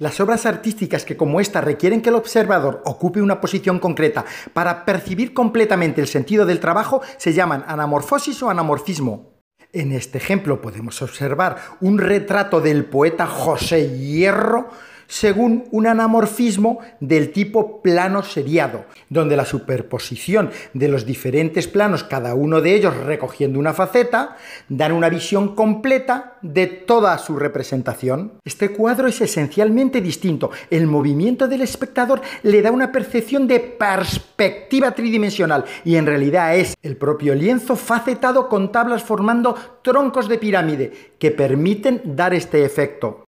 Las obras artísticas que como esta requieren que el observador ocupe una posición concreta para percibir completamente el sentido del trabajo se llaman anamorfosis o anamorfismo. En este ejemplo podemos observar un retrato del poeta José Hierro según un anamorfismo del tipo plano seriado, donde la superposición de los diferentes planos, cada uno de ellos recogiendo una faceta, dan una visión completa de toda su representación. Este cuadro es esencialmente distinto. El movimiento del espectador le da una percepción de perspectiva tridimensional y en realidad es el propio lienzo facetado con tablas formando troncos de pirámide que permiten dar este efecto.